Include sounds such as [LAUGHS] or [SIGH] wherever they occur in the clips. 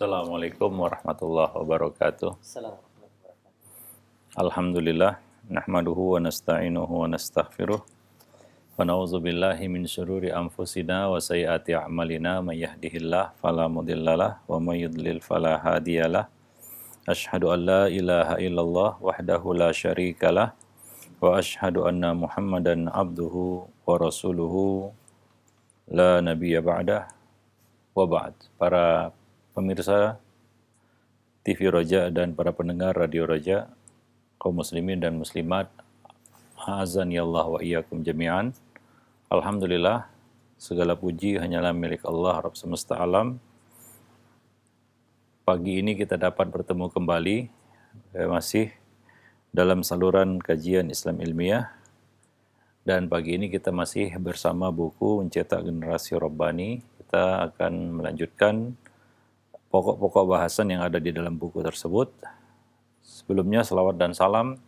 Assalamualaikum warahmatullahi wabarakatuh. Alhamdulillah nahmaduhu wa nasta'inuhu wa nastaghfiruh wa na'udzu billahi min syururi anfusina wa sayyiati a'malina may yahdihillah fala mudhillalah wa may yudlil fala hadiyalah. Ashhadu an la ilaha illallah wahdahu la syarikalah wa ashhadu anna Muhammadan abduhu wa rasuluhu la nabiyya ba'dah wa ba'd. Para pemirsa TV Roja dan para pendengar Radio Roja, kaum muslimin dan muslimat, azan Allah wa iyyakum jami'an. Alhamdulillah, segala puji hanyalah milik Allah Rabb semesta alam. Pagi ini kita dapat bertemu kembali eh, masih dalam saluran kajian Islam ilmiah dan pagi ini kita masih bersama buku Mencetak Generasi Robbani. Kita akan melanjutkan pokok-pokok bahasan yang ada di dalam buku tersebut. Sebelumnya selawat dan salam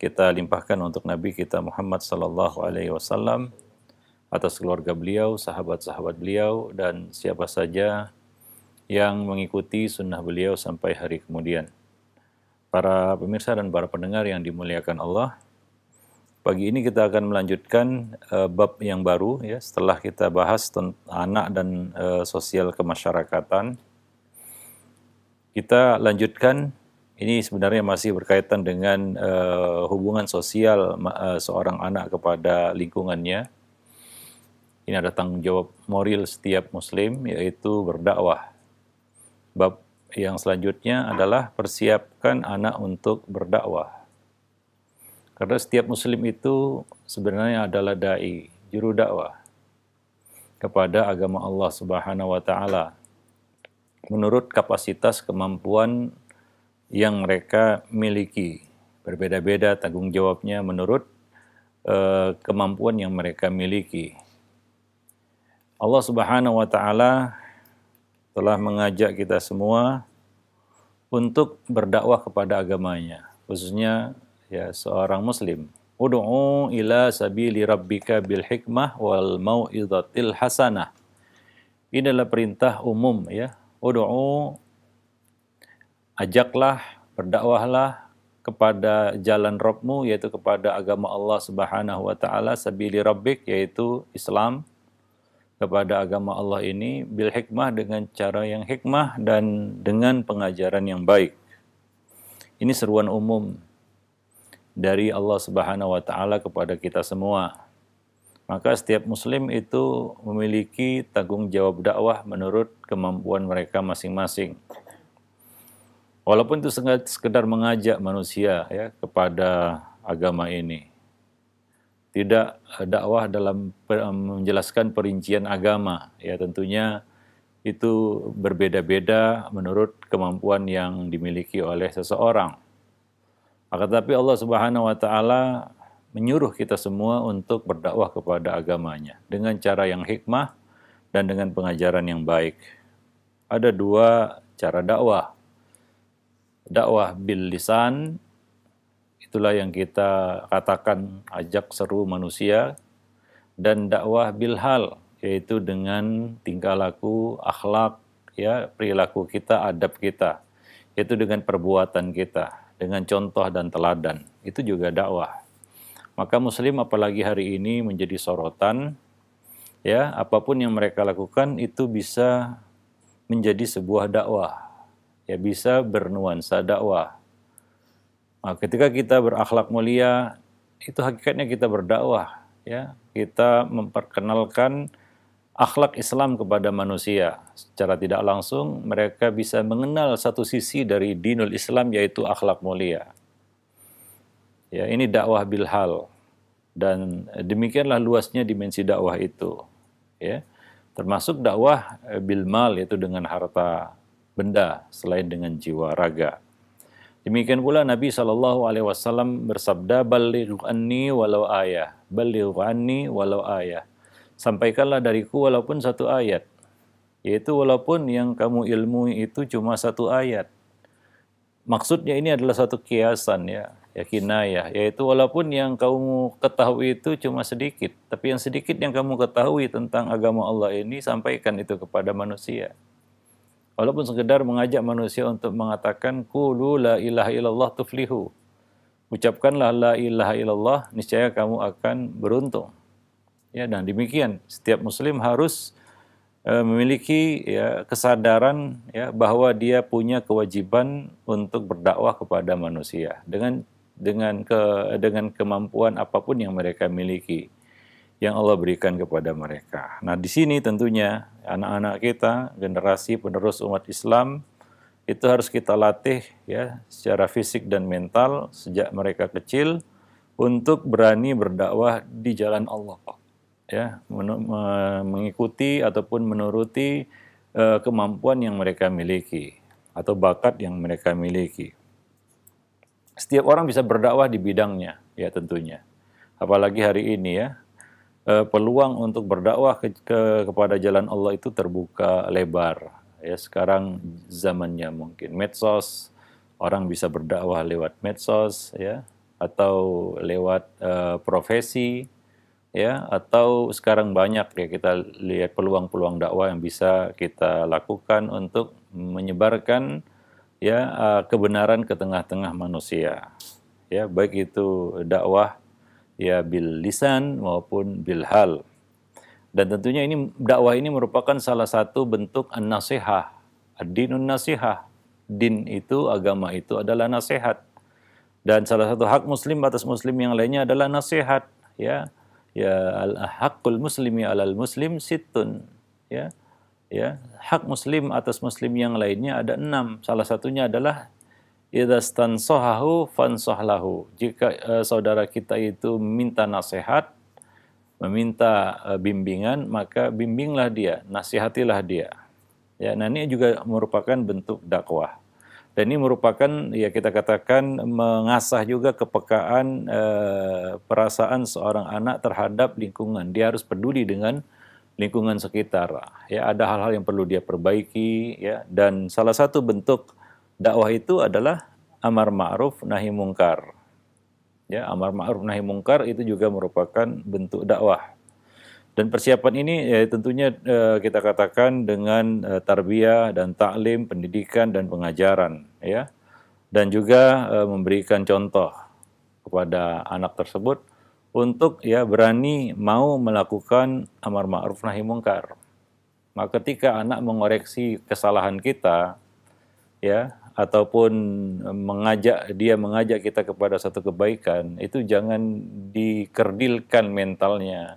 kita limpahkan untuk Nabi kita Muhammad sallallahu alaihi wasallam atas keluarga beliau, sahabat-sahabat beliau dan siapa saja yang mengikuti sunnah beliau sampai hari kemudian. Para pemirsa dan para pendengar yang dimuliakan Allah, pagi ini kita akan melanjutkan uh, bab yang baru ya setelah kita bahas tentang anak dan uh, sosial kemasyarakatan kita lanjutkan ini sebenarnya masih berkaitan dengan uh, hubungan sosial uh, seorang anak kepada lingkungannya. Ini ada tanggung jawab moral setiap muslim yaitu berdakwah. Bab yang selanjutnya adalah persiapkan anak untuk berdakwah. Karena setiap muslim itu sebenarnya adalah dai, juru dakwah kepada agama Allah Subhanahu wa taala menurut kapasitas kemampuan yang mereka miliki. Berbeda-beda tanggung jawabnya menurut uh, kemampuan yang mereka miliki. Allah Subhanahu wa taala telah mengajak kita semua untuk berdakwah kepada agamanya, khususnya ya seorang muslim. Ud'u ila sabili rabbika bil hikmah wal mau'izatil hasanah. Ini adalah perintah umum ya Udu'u ajaklah, berdakwahlah kepada jalan Rabbmu yaitu kepada agama Allah Subhanahu wa taala sabili rabbik yaitu Islam kepada agama Allah ini bil hikmah dengan cara yang hikmah dan dengan pengajaran yang baik. Ini seruan umum dari Allah Subhanahu wa taala kepada kita semua. Maka setiap muslim itu memiliki tanggung jawab dakwah menurut kemampuan mereka masing-masing. Walaupun itu sekedar mengajak manusia ya kepada agama ini. Tidak eh, dakwah dalam eh, menjelaskan perincian agama ya tentunya itu berbeda-beda menurut kemampuan yang dimiliki oleh seseorang. Maka tetapi Allah Subhanahu wa taala menyuruh kita semua untuk berdakwah kepada agamanya dengan cara yang hikmah dan dengan pengajaran yang baik. Ada dua cara dakwah. Dakwah bil lisan itulah yang kita katakan ajak seru manusia dan dakwah bil hal yaitu dengan tingkah laku, akhlak, ya perilaku kita, adab kita. yaitu dengan perbuatan kita, dengan contoh dan teladan. Itu juga dakwah. Maka muslim apalagi hari ini menjadi sorotan ya, apapun yang mereka lakukan itu bisa menjadi sebuah dakwah. Ya bisa bernuansa dakwah. Nah, ketika kita berakhlak mulia, itu hakikatnya kita berdakwah, ya. Kita memperkenalkan akhlak Islam kepada manusia. Secara tidak langsung mereka bisa mengenal satu sisi dari dinul Islam yaitu akhlak mulia. Ya, ini dakwah bilhal dan demikianlah luasnya dimensi dakwah itu. Ya, termasuk dakwah eh, bilmal yaitu dengan harta benda selain dengan jiwa raga. Demikian pula Nabi Shallallahu Alaihi Wasallam bersabda, anni walau ayah, anni walau ayah." Sampaikanlah dariku walaupun satu ayat, yaitu walaupun yang kamu ilmui itu cuma satu ayat. Maksudnya ini adalah satu kiasan ya ya kinayah yaitu walaupun yang kamu ketahui itu cuma sedikit tapi yang sedikit yang kamu ketahui tentang agama Allah ini sampaikan itu kepada manusia walaupun sekedar mengajak manusia untuk mengatakan qulu la ilaha illallah tuflihu ucapkanlah la ilaha illallah niscaya kamu akan beruntung ya dan demikian setiap muslim harus eh, memiliki ya kesadaran ya bahwa dia punya kewajiban untuk berdakwah kepada manusia dengan dengan ke dengan kemampuan apapun yang mereka miliki yang Allah berikan kepada mereka. Nah, di sini tentunya anak-anak kita, generasi penerus umat Islam itu harus kita latih ya secara fisik dan mental sejak mereka kecil untuk berani berdakwah di jalan Allah ya mengikuti ataupun menuruti eh, kemampuan yang mereka miliki atau bakat yang mereka miliki setiap orang bisa berdakwah di bidangnya, ya tentunya. Apalagi hari ini ya, eh, peluang untuk berdakwah ke, ke, kepada jalan Allah itu terbuka lebar. Ya sekarang zamannya mungkin medsos, orang bisa berdakwah lewat medsos, ya atau lewat uh, profesi, ya atau sekarang banyak ya kita lihat peluang-peluang dakwah yang bisa kita lakukan untuk menyebarkan ya eh, kebenaran ke tengah-tengah manusia. Ya, baik itu dakwah ya bil lisan maupun bil hal. Dan tentunya ini dakwah ini merupakan salah satu bentuk an-nasihah, dinun nasihah. Din itu agama itu adalah nasihat. Dan salah satu hak muslim atas muslim yang lainnya adalah nasihat, ya. Ya al-haqqul muslimi alal muslim situn, ya ya hak muslim atas muslim yang lainnya ada enam salah satunya adalah fan sohlahu jika uh, saudara kita itu minta nasihat meminta uh, bimbingan maka bimbinglah dia nasihatilah dia ya nah ini juga merupakan bentuk dakwah dan ini merupakan ya kita katakan mengasah juga kepekaan uh, perasaan seorang anak terhadap lingkungan. Dia harus peduli dengan lingkungan sekitar. Ya, ada hal-hal yang perlu dia perbaiki ya dan salah satu bentuk dakwah itu adalah amar ma'ruf nahi mungkar. Ya, amar ma'ruf nahi mungkar itu juga merupakan bentuk dakwah. Dan persiapan ini ya, tentunya eh, kita katakan dengan eh, tarbiyah dan taklim, pendidikan dan pengajaran, ya. Dan juga eh, memberikan contoh kepada anak tersebut untuk ya berani mau melakukan amar ma'ruf nahi mungkar. Maka nah, ketika anak mengoreksi kesalahan kita ya ataupun mengajak dia mengajak kita kepada satu kebaikan, itu jangan dikerdilkan mentalnya.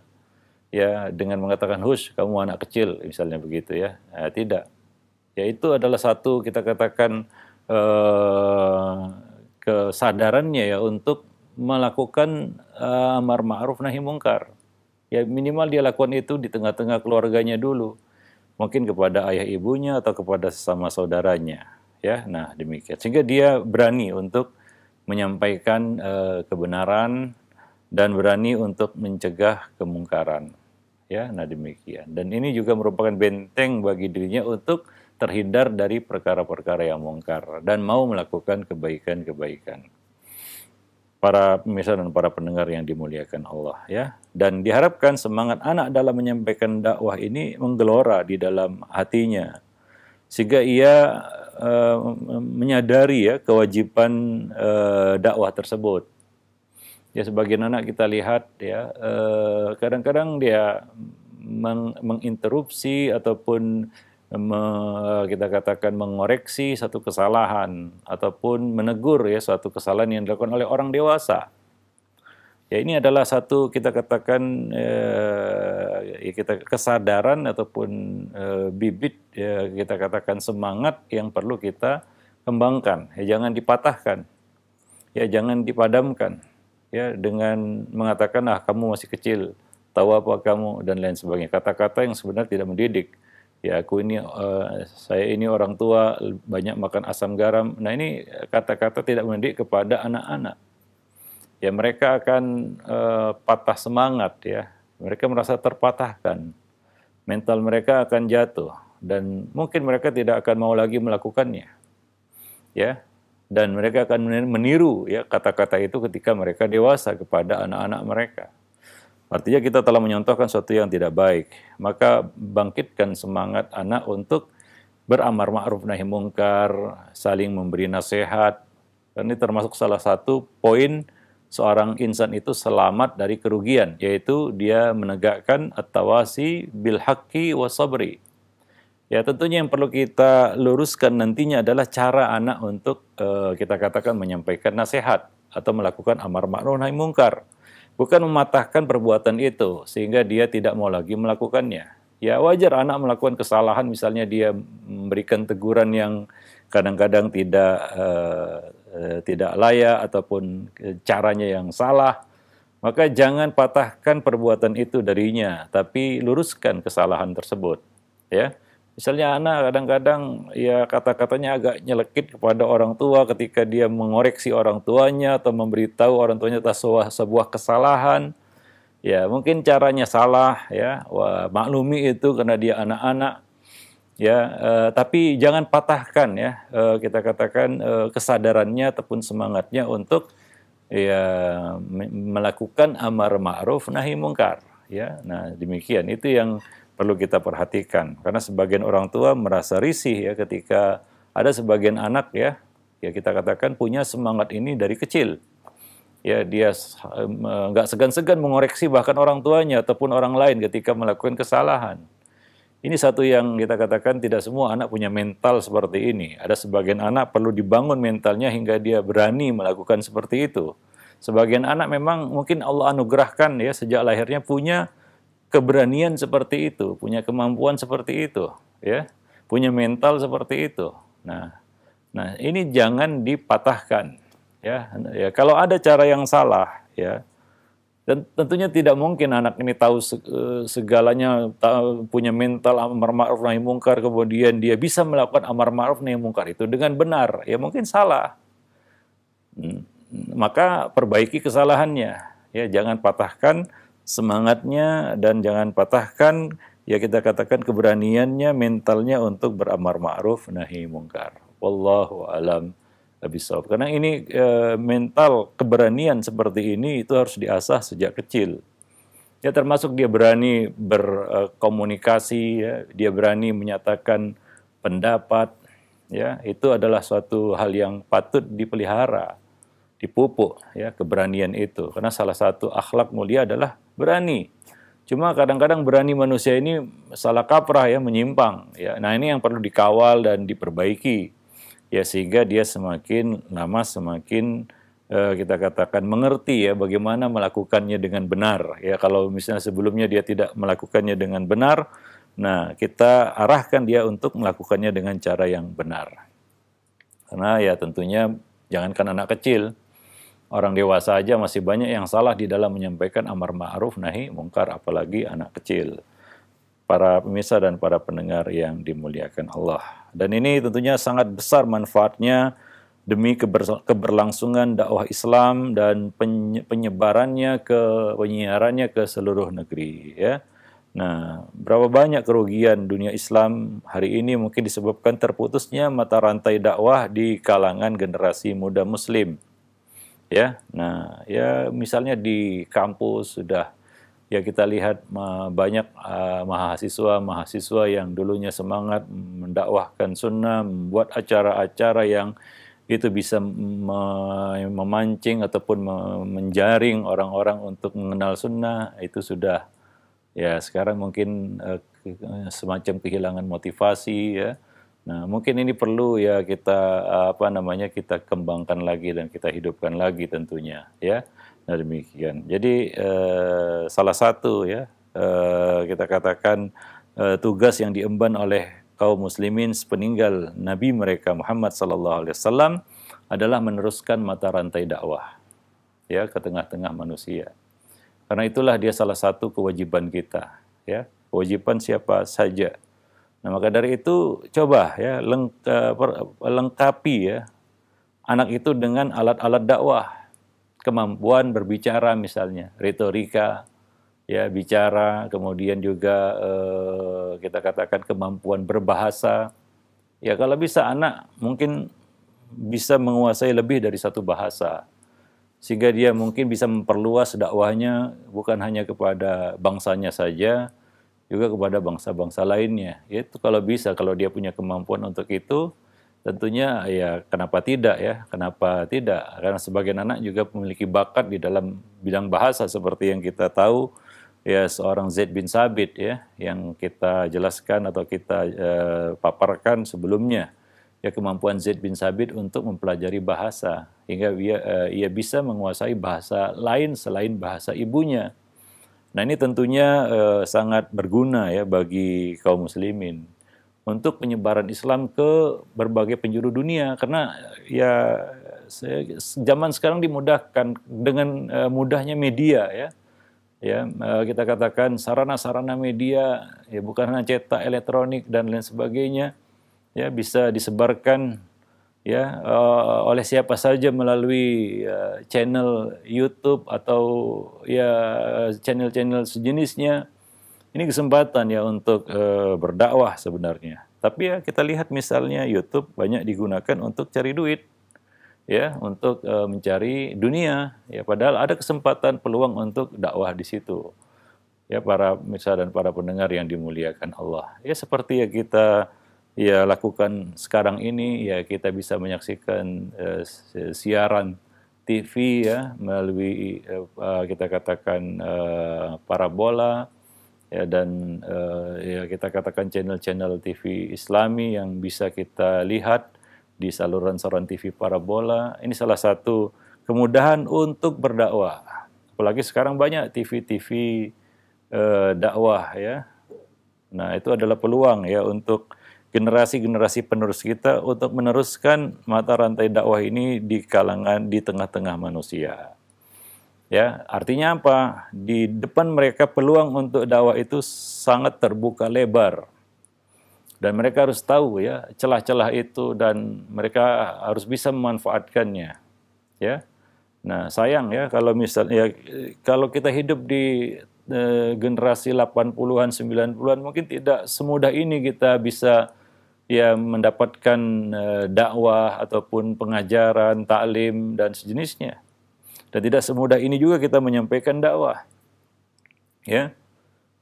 Ya, dengan mengatakan hus kamu anak kecil misalnya begitu ya. Nah, tidak. Ya itu adalah satu kita katakan eh, kesadarannya ya untuk melakukan uh, amar ma'ruf nahi mungkar. Ya minimal dia lakukan itu di tengah-tengah keluarganya dulu. Mungkin kepada ayah ibunya atau kepada sesama saudaranya. Ya, nah demikian. Sehingga dia berani untuk menyampaikan uh, kebenaran dan berani untuk mencegah kemungkaran. Ya, nah demikian. Dan ini juga merupakan benteng bagi dirinya untuk terhindar dari perkara-perkara yang mungkar dan mau melakukan kebaikan-kebaikan para pemirsa dan para pendengar yang dimuliakan Allah ya. Dan diharapkan semangat anak dalam menyampaikan dakwah ini menggelora di dalam hatinya sehingga ia uh, menyadari ya kewajiban uh, dakwah tersebut. Ya sebagian anak kita lihat ya kadang eh, kadang-kadang dia meng menginterupsi ataupun me, kita katakan mengoreksi satu kesalahan ataupun menegur ya suatu kesalahan yang dilakukan oleh orang dewasa. Ya ini adalah satu kita katakan eh, ya kita kesadaran ataupun eh, bibit ya kita katakan semangat yang perlu kita kembangkan. Ya jangan dipatahkan. Ya jangan dipadamkan. Ya dengan mengatakan ah kamu masih kecil, tahu apa kamu dan lain sebagainya. Kata-kata yang sebenarnya tidak mendidik ya aku ini uh, saya ini orang tua banyak makan asam garam. Nah ini kata-kata tidak mendidik kepada anak-anak. Ya mereka akan uh, patah semangat ya. Mereka merasa terpatahkan. Mental mereka akan jatuh dan mungkin mereka tidak akan mau lagi melakukannya. Ya. Dan mereka akan meniru ya kata-kata itu ketika mereka dewasa kepada anak-anak mereka. Artinya kita telah menyontohkan sesuatu yang tidak baik. Maka bangkitkan semangat anak untuk beramar ma'ruf nahi mungkar, saling memberi nasihat. Dan ini termasuk salah satu poin seorang insan itu selamat dari kerugian, yaitu dia menegakkan at-tawasi bil wa sabri. Ya tentunya yang perlu kita luruskan nantinya adalah cara anak untuk uh, kita katakan menyampaikan nasihat atau melakukan amar ma'ruf nahi mungkar bukan mematahkan perbuatan itu sehingga dia tidak mau lagi melakukannya. Ya wajar anak melakukan kesalahan misalnya dia memberikan teguran yang kadang-kadang tidak uh, tidak layak ataupun eh, caranya yang salah. Maka jangan patahkan perbuatan itu darinya, tapi luruskan kesalahan tersebut, ya. Misalnya anak kadang-kadang ya kata-katanya agak nyelekit kepada orang tua ketika dia mengoreksi orang tuanya atau memberitahu orang tuanya atas sebuah, kesalahan. Ya mungkin caranya salah ya, Wah, maklumi itu karena dia anak-anak. Ya, eh, tapi jangan patahkan ya eh, kita katakan eh, kesadarannya ataupun semangatnya untuk ya melakukan amar ma'ruf nahi mungkar ya. Nah, demikian itu yang perlu kita perhatikan karena sebagian orang tua merasa risih ya ketika ada sebagian anak ya ya kita katakan punya semangat ini dari kecil ya dia e, nggak segan-segan mengoreksi bahkan orang tuanya ataupun orang lain ketika melakukan kesalahan ini satu yang kita katakan tidak semua anak punya mental seperti ini ada sebagian anak perlu dibangun mentalnya hingga dia berani melakukan seperti itu sebagian anak memang mungkin Allah anugerahkan ya sejak lahirnya punya keberanian seperti itu, punya kemampuan seperti itu, ya, punya mental seperti itu. Nah, nah ini jangan dipatahkan, ya. ya kalau ada cara yang salah, ya, dan tentunya tidak mungkin anak ini tahu e, segalanya, punya mental amar ma'ruf nahi mungkar, kemudian dia bisa melakukan amar ma'ruf nahi mungkar itu dengan benar. Ya mungkin salah. Hmm, maka perbaiki kesalahannya. Ya jangan patahkan semangatnya dan jangan patahkan ya kita katakan keberaniannya, mentalnya untuk beramar ma'ruf nahi mungkar. Wallahu alam abisawab. Karena ini e, mental keberanian seperti ini itu harus diasah sejak kecil. Ya termasuk dia berani berkomunikasi, e, ya, dia berani menyatakan pendapat, ya itu adalah suatu hal yang patut dipelihara, dipupuk ya keberanian itu. Karena salah satu akhlak mulia adalah berani. Cuma kadang-kadang berani manusia ini salah kaprah ya, menyimpang. Ya. Nah ini yang perlu dikawal dan diperbaiki. Ya sehingga dia semakin lama semakin eh, kita katakan mengerti ya bagaimana melakukannya dengan benar. Ya kalau misalnya sebelumnya dia tidak melakukannya dengan benar, nah kita arahkan dia untuk melakukannya dengan cara yang benar. Karena ya tentunya jangankan anak kecil, Orang dewasa aja masih banyak yang salah di dalam menyampaikan amar ma'ruf nahi mungkar apalagi anak kecil. Para pemirsa dan para pendengar yang dimuliakan Allah. Dan ini tentunya sangat besar manfaatnya demi keberlangsungan dakwah Islam dan penyebarannya ke penyiarannya ke seluruh negeri ya. Nah, berapa banyak kerugian dunia Islam hari ini mungkin disebabkan terputusnya mata rantai dakwah di kalangan generasi muda muslim ya. Nah, ya misalnya di kampus sudah ya kita lihat banyak ah, mahasiswa mahasiswa yang dulunya semangat mendakwahkan sunnah, membuat acara-acara yang itu bisa memancing ataupun menjaring orang-orang untuk mengenal sunnah itu sudah ya sekarang mungkin eh, semacam kehilangan motivasi ya Nah, mungkin ini perlu ya kita eh, apa namanya kita kembangkan lagi dan kita hidupkan lagi tentunya ya. Nah, demikian. Jadi eh, salah satu ya eh, kita katakan eh, tugas yang diemban oleh kaum muslimin sepeninggal nabi mereka Muhammad sallallahu alaihi wasallam adalah meneruskan mata rantai dakwah ya ke tengah-tengah manusia. Karena itulah dia salah satu kewajiban kita ya. Kewajiban siapa saja Nah, maka dari itu coba ya lengkapi ya anak itu dengan alat-alat dakwah, kemampuan berbicara misalnya, retorika, ya bicara, kemudian juga eh, kita katakan kemampuan berbahasa. Ya kalau bisa anak mungkin bisa menguasai lebih dari satu bahasa. Sehingga dia mungkin bisa memperluas dakwahnya bukan hanya kepada bangsanya saja, juga kepada bangsa-bangsa lainnya. Itu kalau bisa, kalau dia punya kemampuan untuk itu, tentunya ya kenapa tidak ya, kenapa tidak. Karena sebagian anak juga memiliki bakat di dalam bidang bahasa seperti yang kita tahu, ya seorang Zaid bin Sabit ya, yang kita jelaskan atau kita eh, paparkan sebelumnya. Ya kemampuan Zaid bin Sabit untuk mempelajari bahasa, hingga ia, eh, ia bisa menguasai bahasa lain selain bahasa ibunya Nah ini tentunya eh, sangat berguna ya bagi kaum muslimin untuk penyebaran Islam ke berbagai penjuru dunia karena eh, ya zaman sekarang dimudahkan dengan eh, mudahnya media ya ya eh, kita katakan sarana-sarana media ya bukan hanya cetak elektronik dan lain sebagainya ya bisa disebarkan ya uh, oleh siapa saja melalui uh, channel YouTube atau ya channel-channel sejenisnya ini kesempatan ya untuk uh, berdakwah sebenarnya tapi ya kita lihat misalnya YouTube banyak digunakan untuk cari duit ya untuk uh, mencari dunia ya padahal ada kesempatan peluang untuk dakwah di situ ya para misal dan para pendengar yang dimuliakan Allah ya seperti ya kita ya lakukan sekarang ini ya kita bisa menyaksikan uh, siaran TV ya melalui uh, kita katakan uh, parabola ya dan uh, ya kita katakan channel-channel TV Islami yang bisa kita lihat di saluran-saluran TV parabola ini salah satu kemudahan untuk berdakwah apalagi sekarang banyak TV-TV uh, dakwah ya nah itu adalah peluang ya untuk generasi-generasi penerus kita untuk meneruskan mata rantai dakwah ini di kalangan di tengah-tengah manusia. Ya, artinya apa? Di depan mereka peluang untuk dakwah itu sangat terbuka lebar. Dan mereka harus tahu ya celah-celah itu dan mereka harus bisa memanfaatkannya. Ya. Nah, sayang ya kalau misalnya ya, kalau kita hidup di eh, generasi 80-an 90-an mungkin tidak semudah ini kita bisa ya mendapatkan uh, dakwah ataupun pengajaran, taklim dan sejenisnya. Dan tidak semudah ini juga kita menyampaikan dakwah. Ya.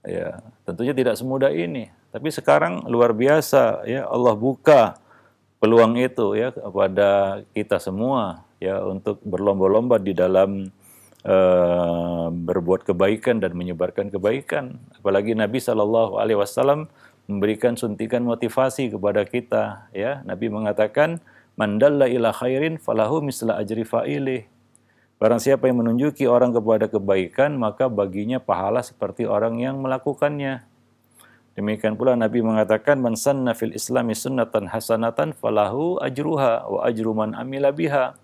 Ya, tentunya tidak semudah ini. Tapi sekarang luar biasa ya Allah buka peluang itu ya kepada kita semua ya untuk berlomba-lomba di dalam uh, berbuat kebaikan dan menyebarkan kebaikan. Apalagi Nabi Shallallahu alaihi wasallam memberikan suntikan motivasi kepada kita ya Nabi mengatakan mandalla ila khairin falahu misla ajri fa'ilih barang siapa yang menunjuki orang kepada kebaikan maka baginya pahala seperti orang yang melakukannya demikian pula Nabi mengatakan man sanna fil islami sunnatan hasanatan falahu ajruha wa ajru man amila biha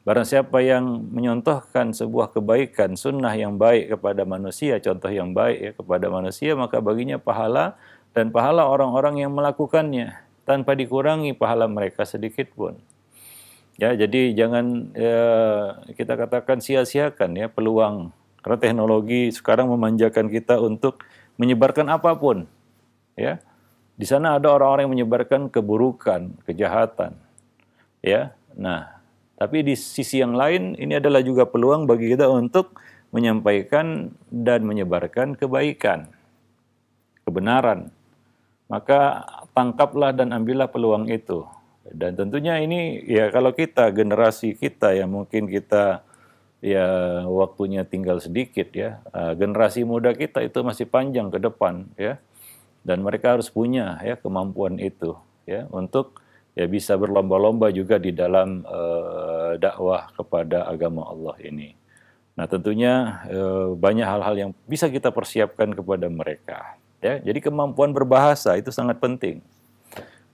Barang siapa yang menyontohkan sebuah kebaikan, sunnah yang baik kepada manusia, contoh yang baik ya kepada manusia, maka baginya pahala dan pahala orang-orang yang melakukannya tanpa dikurangi pahala mereka sedikit pun. Ya, jadi jangan ya, kita katakan sia-siakan ya peluang karena teknologi sekarang memanjakan kita untuk menyebarkan apapun. Ya. Di sana ada orang-orang yang menyebarkan keburukan, kejahatan. Ya. Nah, tapi di sisi yang lain ini adalah juga peluang bagi kita untuk menyampaikan dan menyebarkan kebaikan, kebenaran maka tangkaplah dan ambillah peluang itu. Dan tentunya ini ya kalau kita generasi kita ya mungkin kita ya waktunya tinggal sedikit ya. Eh, generasi muda kita itu masih panjang ke depan ya. Dan mereka harus punya ya kemampuan itu ya untuk ya bisa berlomba-lomba juga di dalam uh, dakwah kepada agama Allah ini. Nah, tentunya uh, banyak hal-hal yang bisa kita persiapkan kepada mereka. Ya, jadi kemampuan berbahasa itu sangat penting.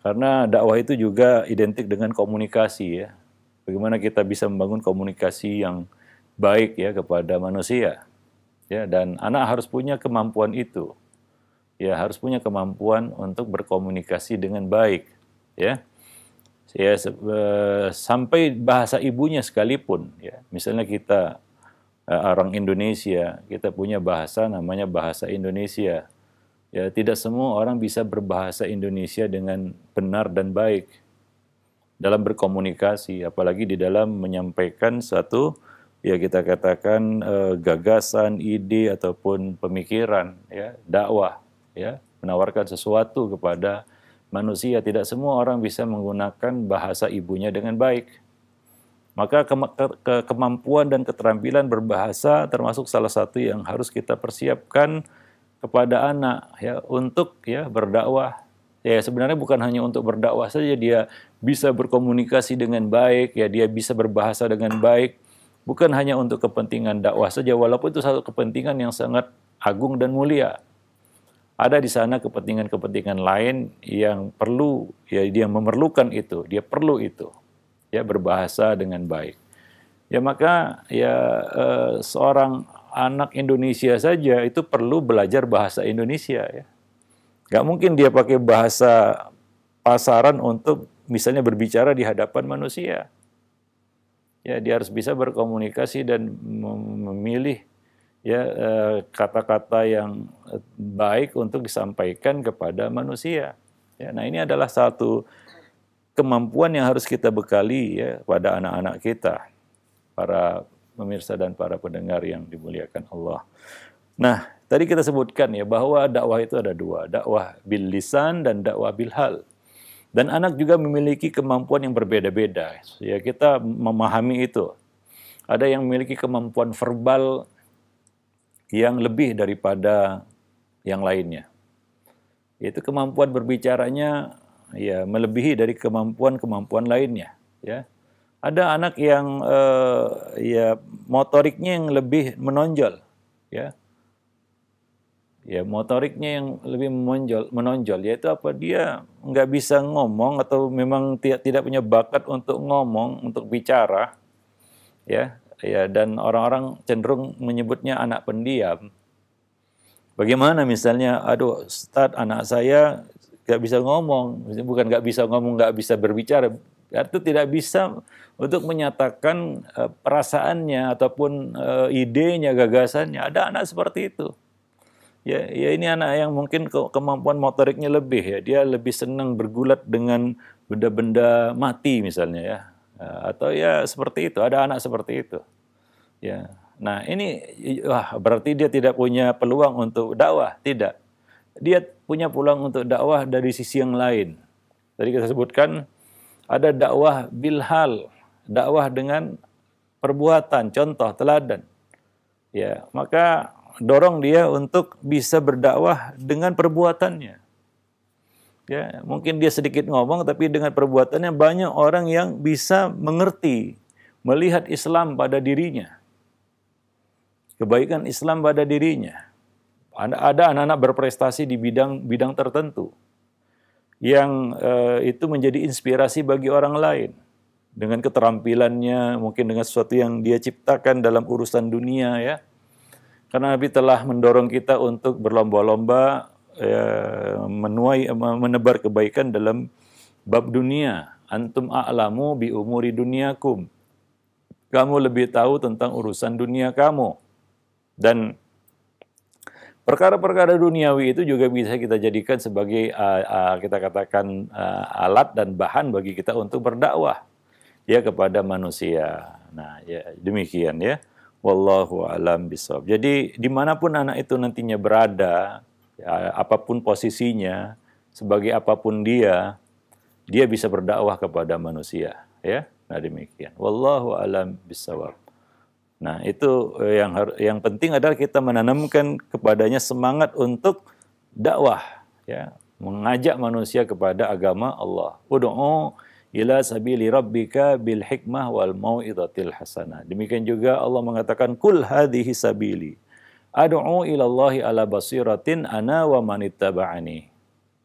Karena dakwah itu juga identik dengan komunikasi ya. Bagaimana kita bisa membangun komunikasi yang baik ya kepada manusia. Ya, dan anak harus punya kemampuan itu. Ya, harus punya kemampuan untuk berkomunikasi dengan baik, ya ya e, sampai bahasa ibunya sekalipun ya misalnya kita e, orang Indonesia kita punya bahasa namanya bahasa Indonesia Ya, tidak semua orang bisa berbahasa Indonesia dengan benar dan baik dalam berkomunikasi, apalagi di dalam menyampaikan satu ya kita katakan eh, gagasan, ide ataupun pemikiran, ya, dakwah, ya, menawarkan sesuatu kepada manusia. Tidak semua orang bisa menggunakan bahasa ibunya dengan baik. Maka ke ke kemampuan dan keterampilan berbahasa termasuk salah satu yang harus kita persiapkan kepada anak ya untuk ya berdakwah ya sebenarnya bukan hanya untuk berdakwah saja dia bisa berkomunikasi dengan baik ya dia bisa berbahasa dengan baik bukan hanya untuk kepentingan dakwah saja walaupun itu satu kepentingan yang sangat agung dan mulia ada di sana kepentingan-kepentingan lain yang perlu ya dia memerlukan itu dia perlu itu ya berbahasa dengan baik ya maka ya eh, seorang anak Indonesia saja itu perlu belajar bahasa Indonesia ya. Gak mungkin dia pakai bahasa pasaran untuk misalnya berbicara di hadapan manusia. Ya, dia harus bisa berkomunikasi dan memilih ya eh, kata-kata yang baik untuk disampaikan kepada manusia. Ya, nah ini adalah satu kemampuan yang harus kita bekali ya pada anak-anak kita, para pemirsa dan para pendengar yang dimuliakan Allah. Nah, tadi kita sebutkan ya bahwa dakwah itu ada dua, dakwah bil lisan dan dakwah bil hal. Dan anak juga memiliki kemampuan yang berbeda-beda. Ya, kita memahami itu. Ada yang memiliki kemampuan verbal yang lebih daripada yang lainnya. Itu kemampuan berbicaranya ya melebihi dari kemampuan-kemampuan lainnya, ya. Ada anak yang uh, ya motoriknya yang lebih menonjol, ya. Ya motoriknya yang lebih menonjol, menonjol yaitu apa dia nggak bisa ngomong atau memang tidak tidak punya bakat untuk ngomong, untuk bicara, ya. Ya dan orang-orang cenderung menyebutnya anak pendiam. Bagaimana misalnya, aduh, start anak saya nggak bisa ngomong, bukan nggak bisa ngomong, nggak bisa berbicara, Artinya tidak bisa untuk menyatakan uh, perasaannya ataupun uh, idenya, gagasannya. Ada anak seperti itu. Ya, ya ini anak yang mungkin ke kemampuan motoriknya lebih ya. Dia lebih senang bergulat dengan benda-benda mati misalnya ya. Eh, atau ya seperti itu. Ada anak seperti itu. Ya. Nah, ini wah berarti dia tidak punya peluang untuk dakwah, tidak. Dia punya peluang untuk dakwah dari sisi yang lain. Tadi kita sebutkan ada dakwah bilhal, dakwah dengan perbuatan, contoh, teladan. Ya, maka dorong dia untuk bisa berdakwah dengan perbuatannya. Ya, mungkin dia sedikit ngomong tapi dengan perbuatannya banyak orang yang bisa mengerti melihat Islam pada dirinya. Kebaikan Islam pada dirinya. Ada anak-anak berprestasi di bidang bidang tertentu yang uh, itu menjadi inspirasi bagi orang lain dengan keterampilannya, mungkin dengan sesuatu yang dia ciptakan dalam urusan dunia ya. Karena Nabi telah mendorong kita untuk berlomba-lomba ya, menuai menebar kebaikan dalam bab dunia. Antum a'lamu bi umuri duniakum. Kamu lebih tahu tentang urusan dunia kamu. Dan Perkara-perkara duniawi itu juga bisa kita jadikan sebagai uh, uh, kita katakan uh, alat dan bahan bagi kita untuk berdakwah ya kepada manusia. Nah, ya demikian ya. Wallahu alam bisawab. Jadi dimanapun anak itu nantinya berada, ya, apapun posisinya, sebagai apapun dia, dia bisa berdakwah kepada manusia. Ya, nah demikian. Wallahu alam bisawab. Nah, itu eh, yang yang penting adalah kita menanamkan kepadanya semangat untuk dakwah, ya, mengajak manusia kepada agama Allah. Ud'u ila sabili rabbika bil hikmah wal mau'izatil hasanah. Demikian juga Allah mengatakan kul hadhihi sabili ad'u ila Allahi ala basiratin ana wa manittaba'ani.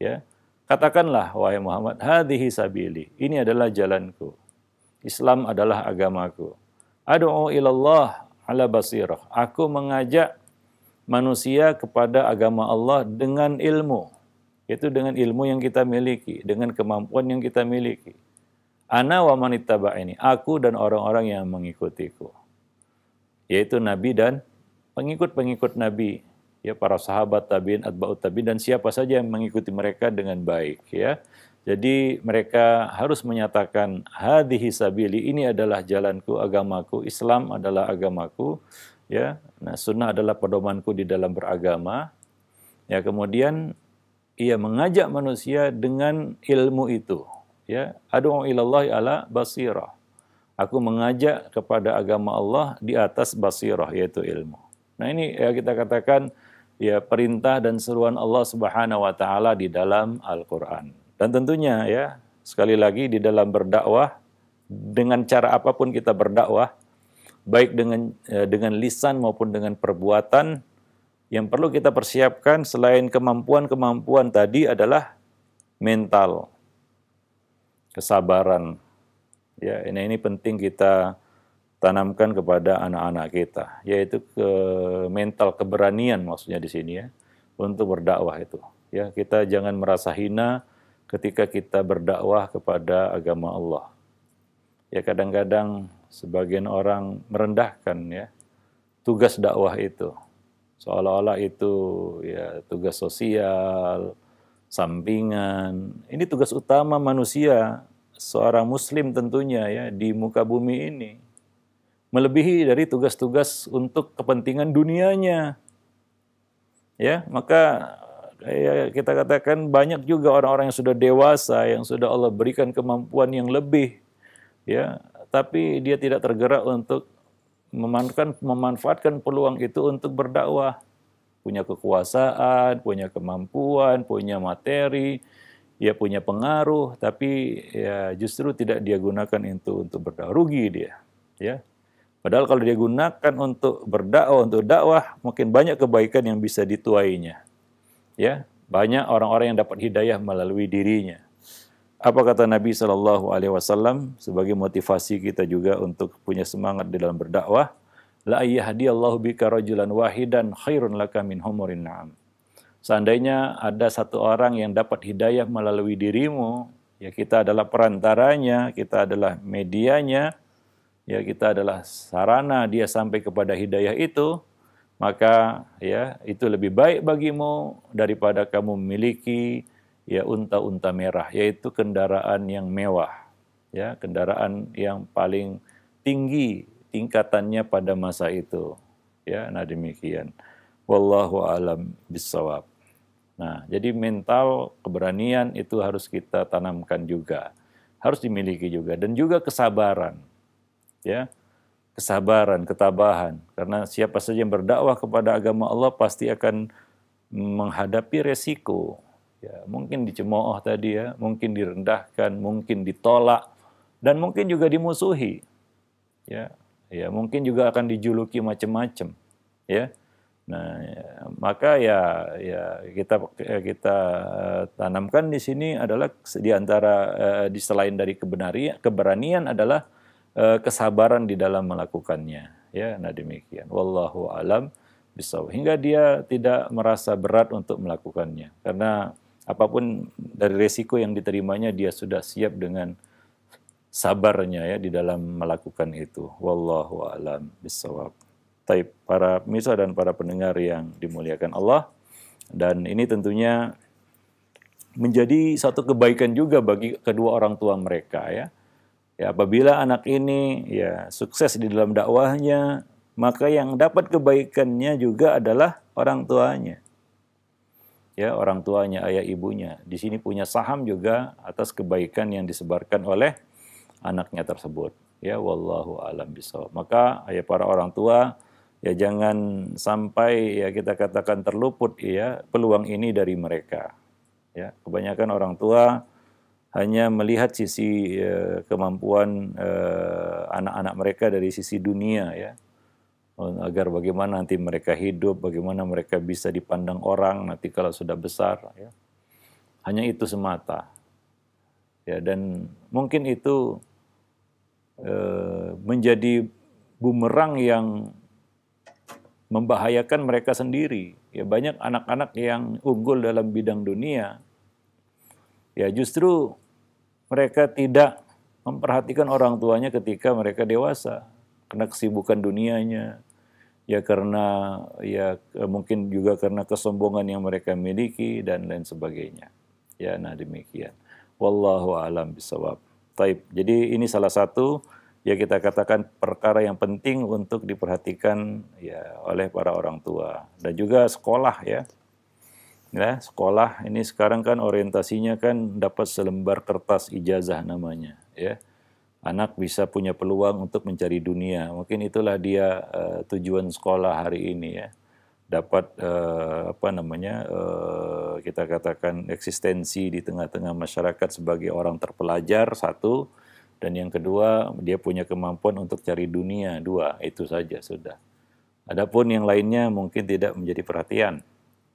Ya. Katakanlah wahai Muhammad, hadhihi sabili. Ini adalah jalanku. Islam adalah agamaku. Adu'u ilallah ala basirah. Aku mengajak manusia kepada agama Allah dengan ilmu. Itu dengan ilmu yang kita miliki, dengan kemampuan yang kita miliki. Ana wa manittaba ini. Aku dan orang-orang yang mengikutiku. Yaitu Nabi dan pengikut-pengikut Nabi. Ya, para sahabat tabiin, atba'ut tabiin, dan siapa saja yang mengikuti mereka dengan baik. Ya. Jadi mereka harus menyatakan hadhihi sabili ini adalah jalanku, agamaku, Islam adalah agamaku, ya. Nah, sunnah adalah pedomanku di dalam beragama. Ya, kemudian ia mengajak manusia dengan ilmu itu, ya. Adu'u ilallahi ala basirah. Aku mengajak kepada agama Allah di atas basirah yaitu ilmu. Nah, ini ya kita katakan ya perintah dan seruan Allah Subhanahu wa taala di dalam Al-Qur'an. Dan tentunya ya, sekali lagi di dalam berdakwah dengan cara apapun kita berdakwah, baik dengan e, dengan lisan maupun dengan perbuatan, yang perlu kita persiapkan selain kemampuan-kemampuan tadi adalah mental, kesabaran. Ya, ini ini penting kita tanamkan kepada anak-anak kita, yaitu ke mental keberanian maksudnya di sini ya untuk berdakwah itu. Ya, kita jangan merasa hina, ketika kita berdakwah kepada agama Allah. Ya kadang-kadang sebagian orang merendahkan ya tugas dakwah itu. Seolah-olah itu ya tugas sosial, sampingan. Ini tugas utama manusia, seorang muslim tentunya ya di muka bumi ini. Melebihi dari tugas-tugas untuk kepentingan dunianya. Ya, maka ya, kita katakan banyak juga orang-orang yang sudah dewasa yang sudah Allah berikan kemampuan yang lebih ya tapi dia tidak tergerak untuk memanfaatkan memanfaatkan peluang itu untuk berdakwah punya kekuasaan punya kemampuan punya materi ya punya pengaruh tapi ya justru tidak dia gunakan itu untuk berdakwah rugi dia ya padahal kalau dia gunakan untuk berdakwah untuk dakwah makin banyak kebaikan yang bisa dituainya ya banyak orang-orang yang dapat hidayah melalui dirinya. Apa kata Nabi Shallallahu Alaihi Wasallam sebagai motivasi kita juga untuk punya semangat di dalam berdakwah? La ayyahadiyallahu bika rajulan wahidan khairun laka min humurin na'am. Seandainya ada satu orang yang dapat hidayah melalui dirimu, ya kita adalah perantaranya, kita adalah medianya, ya kita adalah sarana dia sampai kepada hidayah itu, maka ya itu lebih baik bagimu daripada kamu memiliki ya unta-unta merah yaitu kendaraan yang mewah ya kendaraan yang paling tinggi tingkatannya pada masa itu ya nah demikian wallahu alam bisawab nah jadi mental keberanian itu harus kita tanamkan juga harus dimiliki juga dan juga kesabaran ya kesabaran, ketabahan. Karena siapa saja yang berdakwah kepada agama Allah pasti akan menghadapi resiko. Ya, mungkin dicemooh tadi ya, mungkin direndahkan, mungkin ditolak, dan mungkin juga dimusuhi. Ya, ya mungkin juga akan dijuluki macam-macam. Ya, nah ya, maka ya ya kita eh, kita eh, tanamkan di sini adalah di antara eh, di selain dari kebenaran keberanian adalah Eh, kesabaran di dalam melakukannya. Ya, nah demikian. Wallahu alam bisawab. Hingga dia tidak merasa berat untuk melakukannya. Karena apapun dari resiko yang diterimanya dia sudah siap dengan sabarnya ya di dalam melakukan itu. Wallahu alam bisawab. Taib para pemirsa dan para pendengar yang dimuliakan Allah dan ini tentunya menjadi satu kebaikan juga bagi kedua orang tua mereka ya Ya, apabila anak ini ya sukses di dalam dakwahnya, maka yang dapat kebaikannya juga adalah orang tuanya. Ya, orang tuanya, ayah ibunya. Di sini punya saham juga atas kebaikan yang disebarkan oleh anaknya tersebut. Ya, wallahu alam bisawab. Maka ayah para orang tua ya jangan sampai ya kita katakan terluput ya peluang ini dari mereka. Ya, kebanyakan orang tua hanya melihat sisi uh, kemampuan eh, anak-anak uh, mereka dari sisi dunia ya agar bagaimana nanti mereka hidup, bagaimana mereka bisa dipandang orang nanti kalau sudah besar ya. Hanya itu semata. Ya dan mungkin itu eh, menjadi bumerang yang membahayakan mereka sendiri. Ya banyak anak-anak yang unggul dalam bidang dunia ya justru mereka tidak memperhatikan orang tuanya ketika mereka dewasa karena kesibukan dunianya ya karena ya eh, mungkin juga karena kesombongan yang mereka miliki dan lain sebagainya ya nah demikian wallahu alam bisawab taib jadi ini salah satu ya kita katakan perkara yang penting untuk diperhatikan ya oleh para orang tua dan juga sekolah ya ya sekolah ini sekarang kan orientasinya kan dapat selembar kertas ijazah namanya ya anak bisa punya peluang untuk mencari dunia mungkin itulah dia uh, tujuan sekolah hari ini ya dapat uh, apa namanya uh, kita katakan eksistensi di tengah-tengah masyarakat sebagai orang terpelajar satu dan yang kedua dia punya kemampuan untuk cari dunia dua itu saja sudah adapun yang lainnya mungkin tidak menjadi perhatian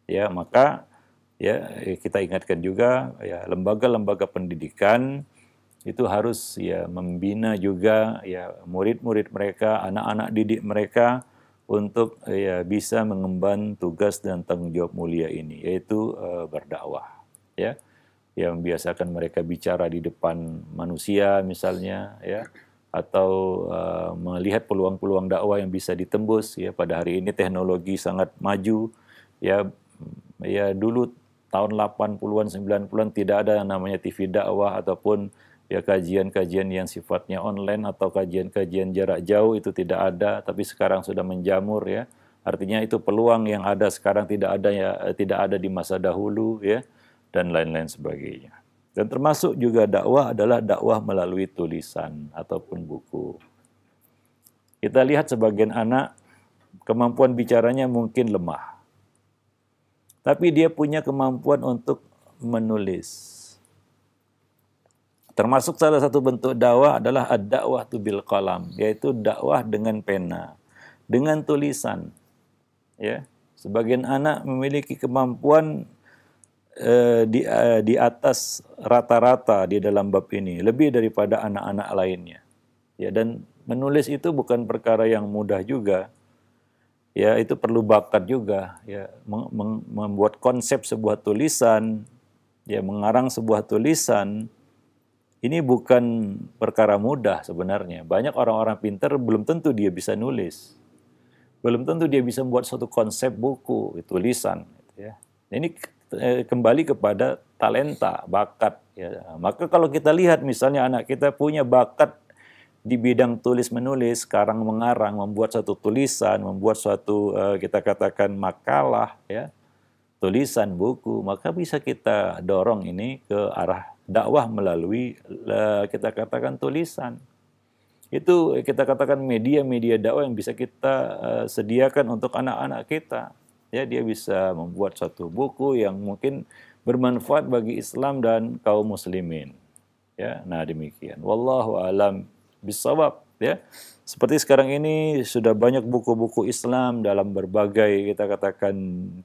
ya maka ya eh, kita ingatkan juga ya lembaga-lembaga pendidikan itu harus ya membina juga ya murid-murid mereka, anak-anak didik mereka untuk ya bisa mengemban tugas dan tanggung jawab mulia ini yaitu uh, berdakwah ya yang membiasakan mereka bicara di depan manusia misalnya ya atau uh, melihat peluang-peluang dakwah yang bisa ditembus ya pada hari ini teknologi sangat maju ya ya dulu tahun 80-an 90-an tidak ada yang namanya TV dakwah ataupun ya kajian-kajian yang sifatnya online atau kajian-kajian jarak jauh itu tidak ada tapi sekarang sudah menjamur ya. Artinya itu peluang yang ada sekarang tidak ada ya tidak ada di masa dahulu ya dan lain-lain sebagainya. Dan termasuk juga dakwah adalah dakwah melalui tulisan ataupun buku. Kita lihat sebagian anak kemampuan bicaranya mungkin lemah. Tapi dia punya kemampuan untuk menulis. Termasuk salah satu bentuk dakwah adalah ad-dakwah bil qalam, yaitu dakwah dengan pena, dengan tulisan. Ya, sebagian anak memiliki kemampuan eh, di eh, di atas rata-rata di dalam bab ini, lebih daripada anak-anak lainnya. Ya, dan menulis itu bukan perkara yang mudah juga ya itu perlu bakat juga ya membuat konsep sebuah tulisan ya mengarang sebuah tulisan ini bukan perkara mudah sebenarnya banyak orang-orang pinter belum tentu dia bisa nulis belum tentu dia bisa membuat suatu konsep buku tulisan gitu ya ini e, kembali kepada talenta bakat ya maka kalau kita lihat misalnya anak kita punya bakat di bidang tulis menulis, sekarang mengarang, membuat satu tulisan, membuat suatu uh, kita katakan makalah, ya, tulisan buku, maka bisa kita dorong ini ke arah dakwah melalui uh, kita katakan tulisan. Itu kita katakan media-media dakwah yang bisa kita uh, sediakan untuk anak-anak kita. Ya, dia bisa membuat suatu buku yang mungkin bermanfaat bagi Islam dan kaum muslimin. Ya, nah demikian. Wallahu alam bisawab ya. Seperti sekarang ini sudah banyak buku-buku Islam dalam berbagai kita katakan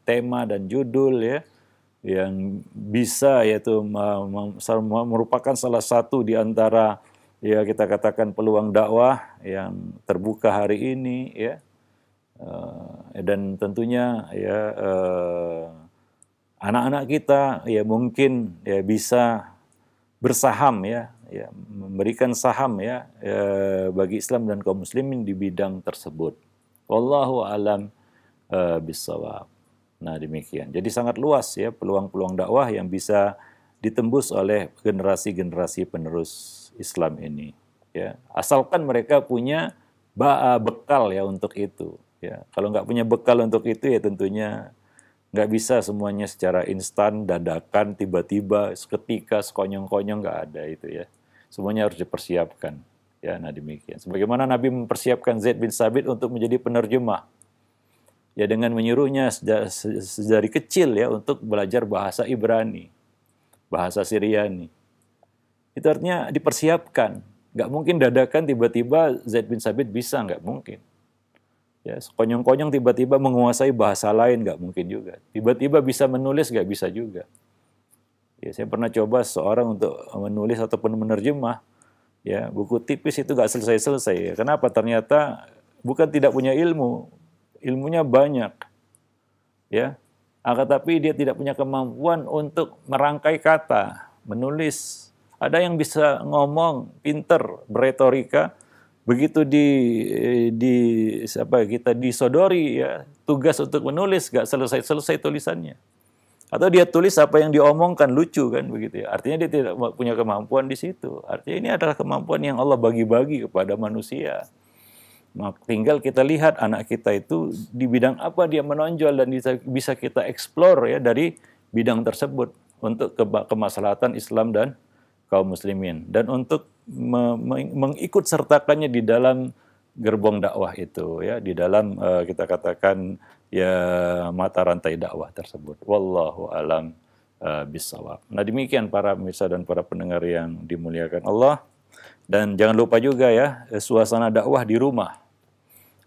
tema dan judul ya yang bisa yaitu merupakan salah satu di antara ya kita katakan peluang dakwah yang terbuka hari ini ya eh, dan tentunya ya eh, anak-anak kita ya mungkin ya bisa bersaham ya ya, memberikan saham ya e, bagi Islam dan kaum muslimin di bidang tersebut. Wallahu alam e, eh, bisawab. Nah, demikian. Jadi sangat luas ya peluang-peluang dakwah yang bisa ditembus oleh generasi-generasi penerus Islam ini ya. Asalkan mereka punya bekal ya untuk itu ya. Kalau nggak punya bekal untuk itu ya tentunya nggak bisa semuanya secara instan, dadakan, tiba-tiba, seketika, sekonyong-konyong nggak ada itu ya semuanya harus dipersiapkan. Ya, nah demikian. Sebagaimana Nabi mempersiapkan Zaid bin Sabit untuk menjadi penerjemah. Ya dengan menyuruhnya dari kecil ya untuk belajar bahasa Ibrani, bahasa Siriani. Itu artinya dipersiapkan. Nggak mungkin dadakan tiba-tiba Zaid bin Sabit bisa, nggak mungkin. Ya, sekonyong-konyong tiba-tiba menguasai bahasa lain nggak mungkin juga. Tiba-tiba bisa menulis nggak bisa juga. Ya, saya pernah coba seorang untuk menulis ataupun menerjemah ya buku tipis itu gak selesai-selesai. Ya. Kenapa? Ternyata bukan tidak punya ilmu, ilmunya banyak, ya. Agak ah, tapi dia tidak punya kemampuan untuk merangkai kata, menulis. Ada yang bisa ngomong, pinter, beretorika, begitu di di apa kita disodori ya tugas untuk menulis gak selesai-selesai tulisannya. Atau dia tulis apa yang diomongkan lucu kan begitu ya. Artinya dia tidak punya kemampuan di situ. Artinya ini adalah kemampuan yang Allah bagi-bagi kepada manusia. Nah, tinggal kita lihat anak kita itu di bidang apa dia menonjol dan bisa kita explore ya dari bidang tersebut untuk ke kemaslahatan Islam dan kaum muslimin dan untuk me mengikut sertakannya di dalam gerbong dakwah itu ya di dalam uh, kita katakan ya mata rantai dakwah tersebut. Wallahu alam uh, eh, bisawab. Nah demikian para pemirsa dan para pendengar yang dimuliakan Allah. Dan jangan lupa juga ya eh, suasana dakwah di rumah.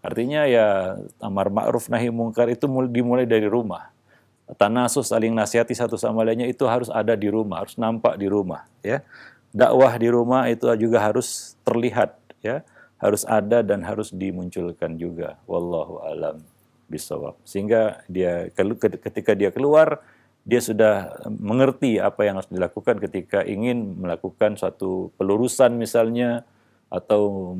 Artinya ya amar ma'ruf nahi mungkar itu dimulai dari rumah. Tanasus saling nasihati satu sama lainnya itu harus ada di rumah, harus nampak di rumah ya. Dakwah di rumah itu juga harus terlihat ya, harus ada dan harus dimunculkan juga. Wallahu alam bisawab. Sehingga dia ketika dia keluar dia sudah mengerti apa yang harus dilakukan ketika ingin melakukan suatu pelurusan misalnya atau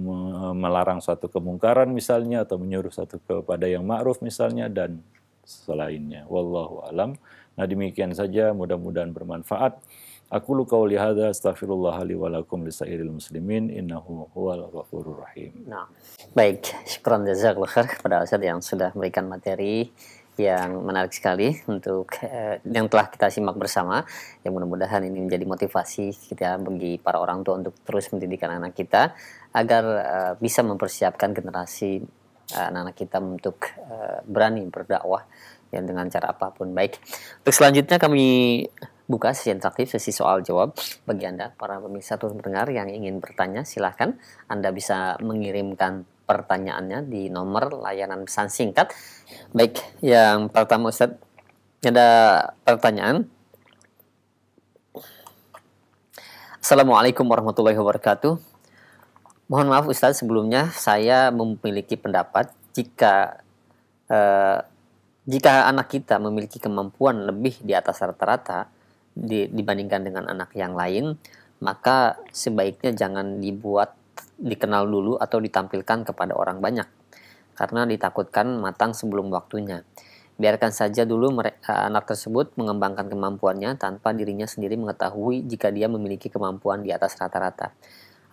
melarang suatu kemungkaran misalnya atau menyuruh satu kepada yang ma'ruf misalnya dan selainnya. Wallahu alam. Nah demikian saja mudah-mudahan bermanfaat. Aku lukau lihada astaghfirullah li walakum li sairil muslimin innahu huwal ghafurur rahim. Nah. Baik, syukran jazakallahu khair kepada Ustaz yang sudah memberikan materi yang menarik sekali untuk eh, yang telah kita simak bersama. Yang mudah-mudahan ini menjadi motivasi kita bagi para orang tua untuk terus mendidik anak-anak kita agar eh, bisa mempersiapkan generasi eh, anak-anak eh, kita untuk eh, berani berdakwah ya, dengan cara apapun. Baik. Untuk selanjutnya kami buka sesi interaktif, sesi soal jawab bagi Anda para pemirsa atau pendengar yang ingin bertanya silahkan Anda bisa mengirimkan pertanyaannya di nomor layanan pesan singkat. Baik, yang pertama Ustaz ada pertanyaan. Assalamualaikum warahmatullahi wabarakatuh. Mohon maaf Ustaz sebelumnya saya memiliki pendapat jika eh, jika anak kita memiliki kemampuan lebih di atas rata-rata, di, dibandingkan dengan anak yang lain, maka sebaiknya jangan dibuat dikenal dulu atau ditampilkan kepada orang banyak karena ditakutkan matang sebelum waktunya. Biarkan saja dulu mereka, eh, anak tersebut mengembangkan kemampuannya tanpa dirinya sendiri mengetahui jika dia memiliki kemampuan di atas rata-rata.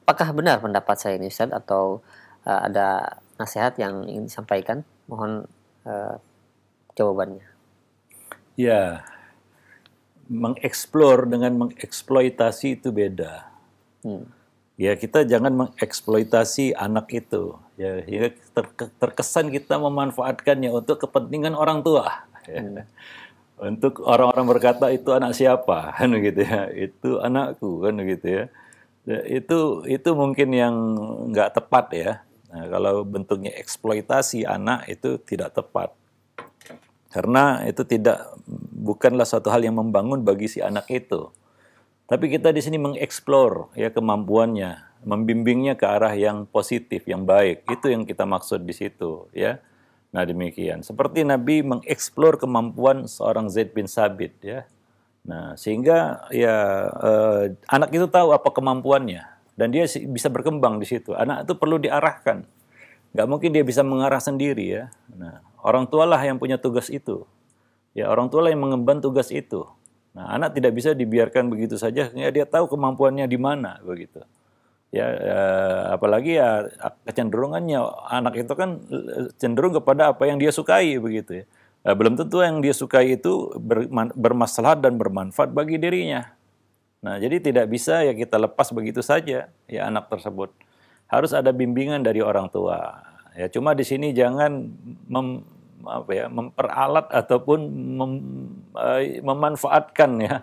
Apakah benar pendapat saya ini Ustaz atau uh, ada nasihat yang ingin disampaikan? Mohon uh, jawabannya. Ya, mengeksplor dengan mengeksploitasi itu beda. Hmm. Ya kita jangan mengeksploitasi anak itu. Ya, ya terkesan kita memanfaatkannya untuk kepentingan orang tua. Ya. Hmm. Untuk orang-orang berkata itu anak siapa, [LAUGHS] kan gitu ya. Itu anakku, kan gitu ya. ya itu itu mungkin yang nggak tepat ya. Nah, kalau bentuknya eksploitasi anak itu tidak tepat. Karena itu tidak bukanlah suatu hal yang membangun bagi si anak itu. Tapi kita di sini mengeksplor ya kemampuannya, membimbingnya ke arah yang positif, yang baik. Itu yang kita maksud di situ, ya. Nah, demikian. Seperti Nabi mengeksplor kemampuan seorang Zaid bin Sabit, ya. Nah, sehingga ya eh, anak itu tahu apa kemampuannya dan dia bisa berkembang di situ. Anak itu perlu diarahkan. Nggak mungkin dia bisa mengarah sendiri, ya. Nah, Orang tualah yang punya tugas itu. Ya, orang tua lah yang mengemban tugas itu. Nah, anak tidak bisa dibiarkan begitu saja. Ya, dia tahu kemampuannya di mana begitu. Ya, eh, apalagi ya kecenderungannya anak itu kan eh, cenderung kepada apa yang dia sukai begitu ya. Nah, belum tentu yang dia sukai itu bermasalah dan bermanfaat bagi dirinya. Nah, jadi tidak bisa ya kita lepas begitu saja ya anak tersebut. Harus ada bimbingan dari orang tua. Ya cuma di sini jangan mem, apa ya, memperalat ataupun mem, eh, memanfaatkan ya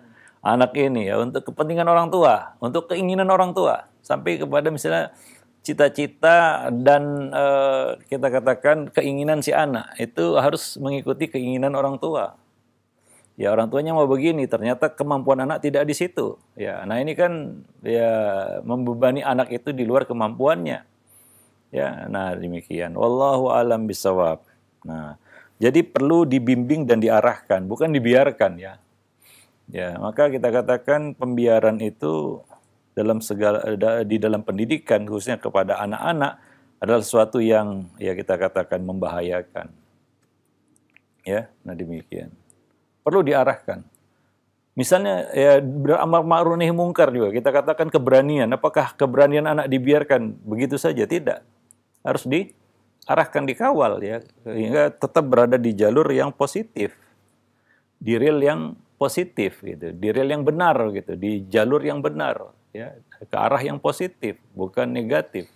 anak ini ya untuk kepentingan orang tua, untuk keinginan orang tua sampai kepada misalnya cita-cita dan e, kita katakan keinginan si anak itu harus mengikuti keinginan orang tua. Ya orang tuanya mau begini, ternyata kemampuan anak tidak di situ. Ya, nah ini kan ya membebani anak itu di luar kemampuannya. Ya, nah demikian. Wallahu alam bisawab. Nah, jadi perlu dibimbing dan diarahkan, bukan dibiarkan ya. Ya, maka kita katakan pembiaran itu dalam segala di dalam pendidikan khususnya kepada anak-anak adalah sesuatu yang ya kita katakan membahayakan. Ya, nah demikian. Perlu diarahkan. Misalnya ya beramal ma'ruf nahi mungkar juga kita katakan keberanian. Apakah keberanian anak dibiarkan begitu saja? Tidak harus diarahkan dikawal ya sehingga tetap berada di jalur yang positif di real yang positif gitu di real yang benar gitu di jalur yang benar ya ke arah yang positif bukan negatif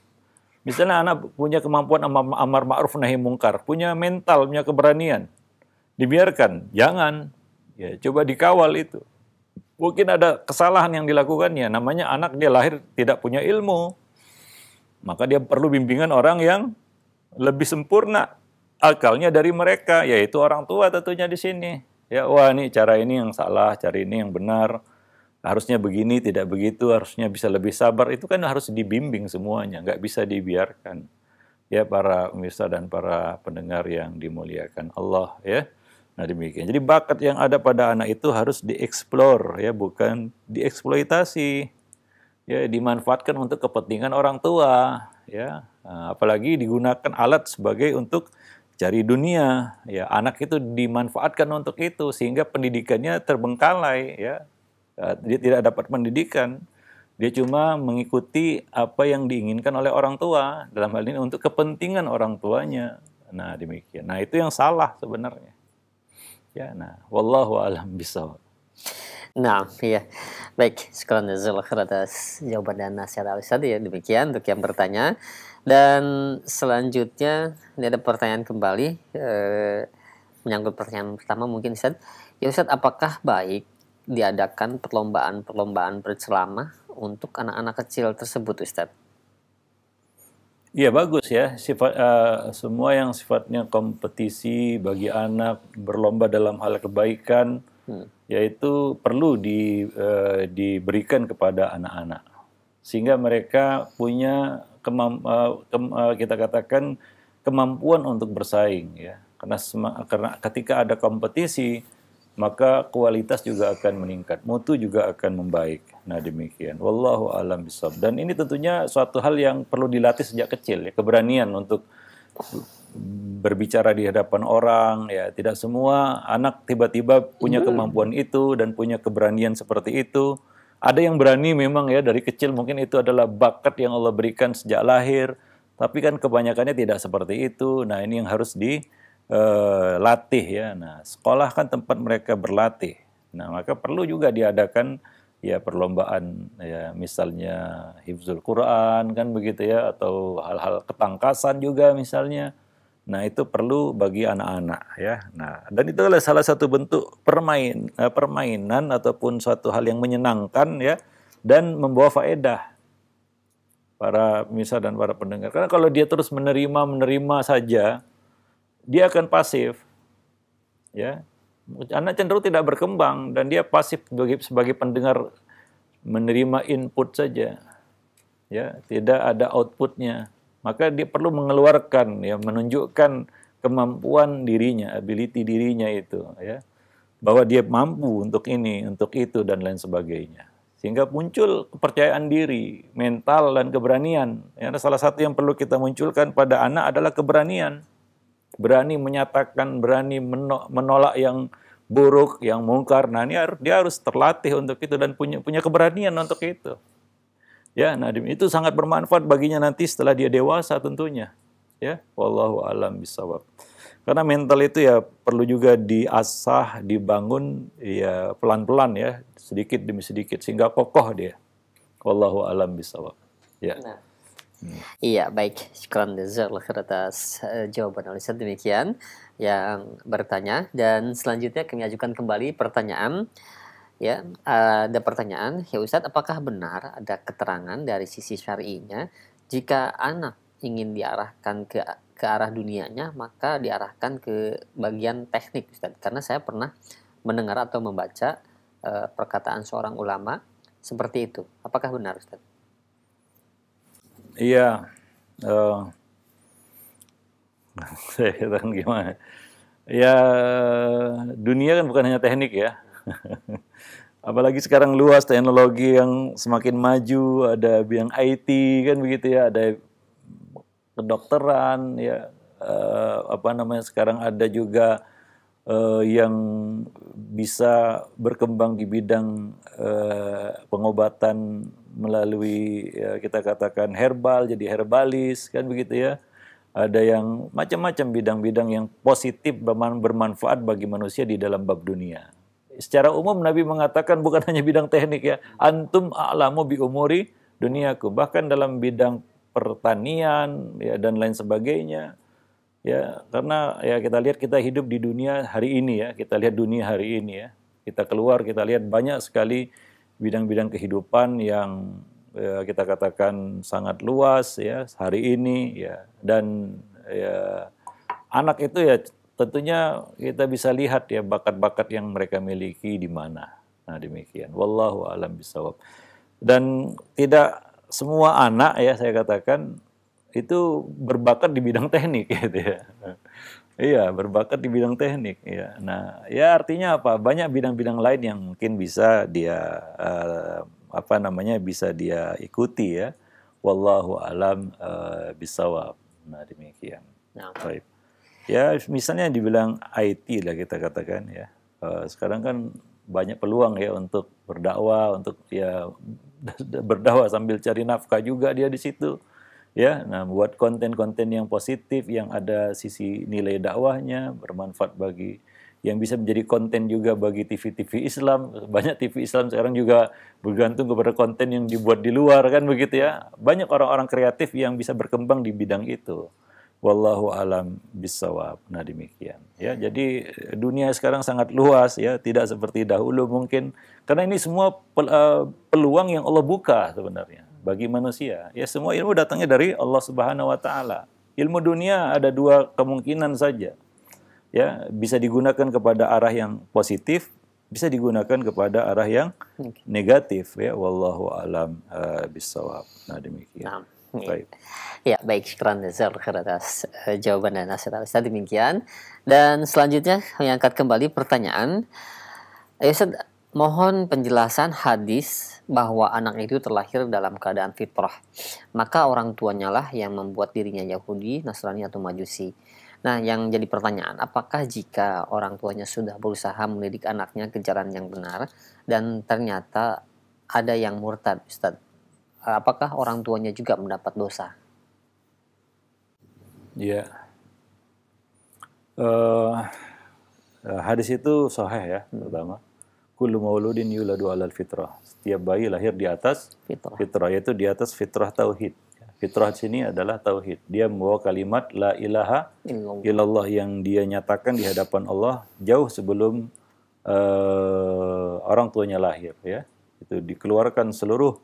misalnya anak punya kemampuan amar, amar ma'ruf nahi mungkar punya mental punya keberanian dibiarkan jangan ya coba dikawal itu mungkin ada kesalahan yang dilakukannya namanya anak dia lahir tidak punya ilmu maka dia perlu bimbingan orang yang lebih sempurna akalnya dari mereka, yaitu orang tua tentunya di sini. Ya, wah ini cara ini yang salah, cara ini yang benar. Harusnya begini, tidak begitu, harusnya bisa lebih sabar. Itu kan harus dibimbing semuanya, nggak bisa dibiarkan. Ya, para pemirsa dan para pendengar yang dimuliakan Allah, ya. Nah demikian. Jadi bakat yang ada pada anak itu harus dieksplor ya, bukan dieksploitasi ya dimanfaatkan untuk kepentingan orang tua ya nah, apalagi digunakan alat sebagai untuk cari dunia ya anak itu dimanfaatkan untuk itu sehingga pendidikannya terbengkalai ya nah, dia tidak dapat pendidikan dia cuma mengikuti apa yang diinginkan oleh orang tua dalam hal ini untuk kepentingan orang tuanya nah demikian nah itu yang salah sebenarnya ya nah wallahu alam bisawab Nah, iya. Baik, sekolah atas jawaban dan nasihat al tadi ya. Demikian untuk yang bertanya. Dan selanjutnya ini ada pertanyaan kembali eh, menyangkut pertanyaan pertama mungkin Ustaz. Ya Ustaz, apakah baik diadakan perlombaan-perlombaan berceramah untuk anak-anak kecil tersebut Ustaz? Iya bagus ya sifat uh, semua yang sifatnya kompetisi bagi anak berlomba dalam hal kebaikan Hmm. yaitu perlu di, uh, diberikan kepada anak-anak sehingga mereka punya kemam, uh, kem, uh, kita katakan kemampuan untuk bersaing ya karena karena ketika ada kompetisi maka kualitas juga akan meningkat, mutu juga akan membaik. Nah demikian. Wallahu alam bisab Dan ini tentunya suatu hal yang perlu dilatih sejak kecil ya, keberanian untuk berbicara di hadapan orang ya tidak semua anak tiba-tiba punya hmm. kemampuan itu dan punya keberanian seperti itu ada yang berani memang ya dari kecil mungkin itu adalah bakat yang Allah berikan sejak lahir tapi kan kebanyakannya tidak seperti itu nah ini yang harus dilatih eh, ya nah sekolah kan tempat mereka berlatih nah maka perlu juga diadakan ya perlombaan ya misalnya hifzul Quran kan begitu ya atau hal-hal ketangkasan juga misalnya Nah, itu perlu bagi anak-anak ya. Nah, dan itu adalah salah satu bentuk permain eh, permainan ataupun suatu hal yang menyenangkan ya dan membawa faedah para misa dan para pendengar. Karena kalau dia terus menerima-menerima saja, dia akan pasif. Ya. Anak cenderung tidak berkembang dan dia pasif sebagai, sebagai pendengar menerima input saja. Ya, tidak ada outputnya maka dia perlu mengeluarkan ya menunjukkan kemampuan dirinya, ability dirinya itu ya. Bahwa dia mampu untuk ini, untuk itu dan lain sebagainya. Sehingga muncul kepercayaan diri, mental dan keberanian. Ya, salah satu yang perlu kita munculkan pada anak adalah keberanian. Berani menyatakan, berani menolak yang buruk, yang mungkar. Nah, ini harus, dia harus terlatih untuk itu dan punya punya keberanian untuk itu. Ya, Nadim itu sangat bermanfaat baginya nanti setelah dia dewasa tentunya. Ya, wallahu alam bisawab. Karena mental itu ya perlu juga diasah, dibangun ya pelan-pelan ya, sedikit demi sedikit sehingga kokoh dia. Wallahu alam bisawab. Ya. Nah. Hmm. Iya, baik. Syukran jazakallahu atas eh, jawaban oleh demikian yang bertanya dan selanjutnya kami ajukan kembali pertanyaan ya ada pertanyaan ya Ustadz apakah benar ada keterangan dari sisi syari'inya jika anak ingin diarahkan ke ke arah dunianya maka diarahkan ke bagian teknik Ustadz karena saya pernah mendengar atau membaca uh, perkataan seorang ulama seperti itu apakah benar Ustaz Iya eh, [LAUGHS] saya uh, gimana ya dunia kan bukan hanya teknik ya [LAUGHS] Apalagi sekarang luas teknologi yang semakin maju, ada yang IT kan begitu ya, ada kedokteran ya, uh, apa namanya sekarang ada juga uh, yang bisa berkembang di bidang uh, pengobatan melalui ya, kita katakan herbal, jadi herbalis kan begitu ya ada yang macam-macam bidang-bidang yang positif bermanfaat bagi manusia di dalam bab dunia secara umum Nabi mengatakan bukan hanya bidang teknik ya. Antum a'lamu bi umuri duniaku. Bahkan dalam bidang pertanian ya dan lain sebagainya. Ya, karena ya kita lihat kita hidup di dunia hari ini ya. Kita lihat dunia hari ini ya. Kita keluar kita lihat banyak sekali bidang-bidang kehidupan yang ya, kita katakan sangat luas ya hari ini ya dan ya anak itu ya tentunya kita bisa lihat ya bakat-bakat yang mereka miliki di mana. Nah, demikian. Wallahu alam bisawab. Dan tidak semua anak ya saya katakan itu berbakat di bidang teknik [LAUGHS] gitu ya. Iya, berbakat di bidang teknik ya. Nah, ya artinya apa? Banyak bidang-bidang lain yang mungkin bisa dia uh, apa namanya bisa dia ikuti ya. Wallahu alam uh, eh, bisawab. Nah, demikian. Nah. Baik. Ya, misalnya dibilang IT lah kita katakan ya. Eh, sekarang kan banyak peluang ya untuk berdakwah, untuk ya [LAUGHS] berdakwah sambil cari nafkah juga dia di situ. Ya, nah buat konten-konten yang positif yang ada sisi nilai dakwahnya bermanfaat bagi yang bisa menjadi konten juga bagi TV-TV Islam. Banyak TV Islam sekarang juga bergantung kepada konten yang dibuat di luar kan begitu ya. Banyak orang-orang kreatif yang bisa berkembang di bidang itu wallahu alam bisawab. Nah demikian. Ya, jadi eh, dunia sekarang sangat luas ya, tidak seperti dahulu mungkin karena ini semua eh, peluang yang Allah buka sebenarnya bagi manusia. Ya semua ilmu datangnya dari Allah Subhanahu wa taala. Ilmu dunia ada dua kemungkinan saja. Ya, bisa digunakan kepada arah yang positif, bisa digunakan kepada arah yang negatif ya. Wallahu alam uh, eh, bisawab. Nah demikian. Nah. Iya. Ya baik, syukran Zar atas eh, jawaban dan nasihat Ustaz demikian. Dan selanjutnya mengangkat kembali pertanyaan. Eh, Ustaz, mohon penjelasan hadis bahwa anak itu terlahir dalam keadaan fitrah. Maka orang tuanya lah yang membuat dirinya Yahudi, Nasrani atau Majusi. Nah, yang jadi pertanyaan, apakah jika orang tuanya sudah berusaha mendidik anaknya ke jalan yang benar dan ternyata ada yang murtad, Ustaz? Eh, apakah orang tuanya juga mendapat dosa? Ya. Yeah. Uh, eh, hadis itu sahih ya, hmm. pertama. Kullu mauludin yuladu alal fitrah. Setiap bayi lahir di atas fitrah. fitrah yaitu di atas fitrah tauhid. Fitrah sini adalah tauhid. Dia membawa kalimat la ilaha illallah yang dia nyatakan di hadapan Allah jauh sebelum uh, orang tuanya lahir ya. Itu dikeluarkan seluruh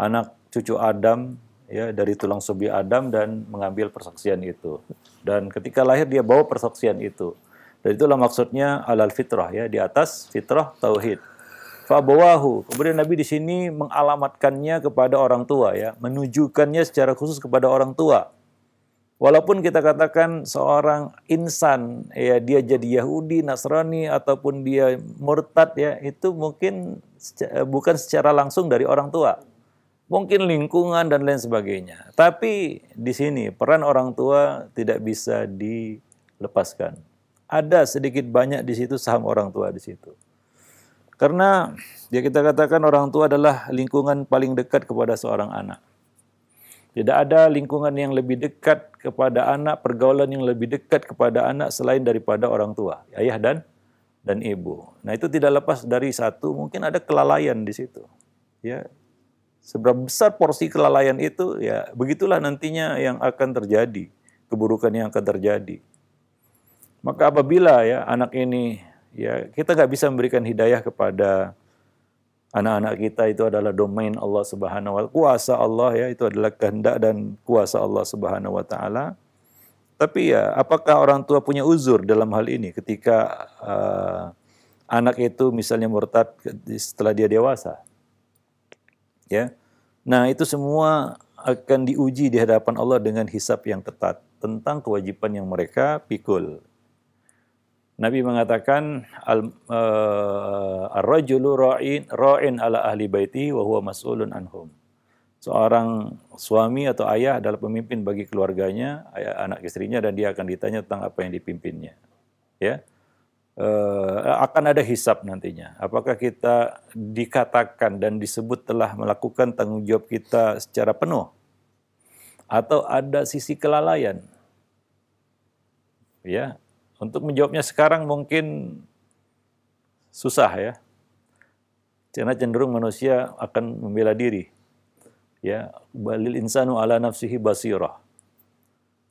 anak cucu Adam ya dari tulang sebi Adam dan mengambil persaksian itu. Dan ketika lahir dia bawa persaksian itu. Dan itulah maksudnya alal fitrah ya di atas fitrah tauhid. Fabawahu. Kemudian Nabi di sini mengalamatkannya kepada orang tua ya, menunjukkannya secara khusus kepada orang tua. Walaupun kita katakan seorang insan ya dia jadi Yahudi, Nasrani ataupun dia murtad ya itu mungkin bukan secara langsung dari orang tua mungkin lingkungan dan lain sebagainya. Tapi di sini peran orang tua tidak bisa dilepaskan. Ada sedikit banyak di situ saham orang tua di situ. Karena ya kita katakan orang tua adalah lingkungan paling dekat kepada seorang anak. Tidak ada lingkungan yang lebih dekat kepada anak, pergaulan yang lebih dekat kepada anak selain daripada orang tua, ayah dan dan ibu. Nah itu tidak lepas dari satu, mungkin ada kelalaian di situ. Ya, Seberapa besar porsi kelalaian itu, ya begitulah nantinya yang akan terjadi, keburukan yang akan terjadi. Maka apabila ya anak ini, ya kita nggak bisa memberikan hidayah kepada anak-anak kita itu adalah domain Allah Subhanahu wa taala. Kuasa Allah ya itu adalah kehendak dan kuasa Allah Subhanahu wa taala. Tapi ya apakah orang tua punya uzur dalam hal ini ketika uh, anak itu misalnya murtad setelah dia dewasa? Ya. Nah, itu semua akan diuji di hadapan Allah dengan hisap yang ketat tentang kewajiban yang mereka pikul. Nabi mengatakan al uh, ar-rajulu ra'in ra'in ala ahli baiti wa huwa mas'ulun anhum. Seorang suami atau ayah adalah pemimpin bagi keluarganya, ayah, anak istrinya dan dia akan ditanya tentang apa yang dipimpinnya. Ya uh, akan ada hisap nantinya. Apakah kita dikatakan dan disebut telah melakukan tanggung jawab kita secara penuh, atau ada sisi kelalaian? Ya, untuk menjawabnya sekarang mungkin susah ya, karena cenderung manusia akan membela diri. Ya, balil insanu ala nafsihi basirah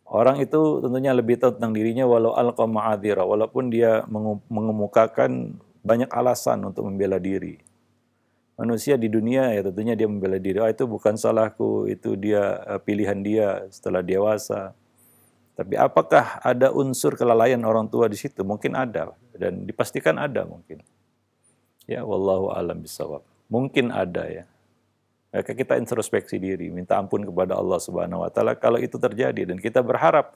Orang itu tentunya lebih tahu tentang dirinya walau al ma'adhira, walaupun dia mengemukakan banyak alasan untuk membela diri. Manusia di dunia ya tentunya dia membela diri, oh, itu bukan salahku, itu dia eh, pilihan dia setelah dewasa. Tapi apakah ada unsur kelalaian orang tua di situ? Mungkin ada dan dipastikan ada mungkin. Ya wallahu alam bisawab. Mungkin ada ya kita introspeksi diri, minta ampun kepada Allah Subhanahu wa taala kalau itu terjadi dan kita berharap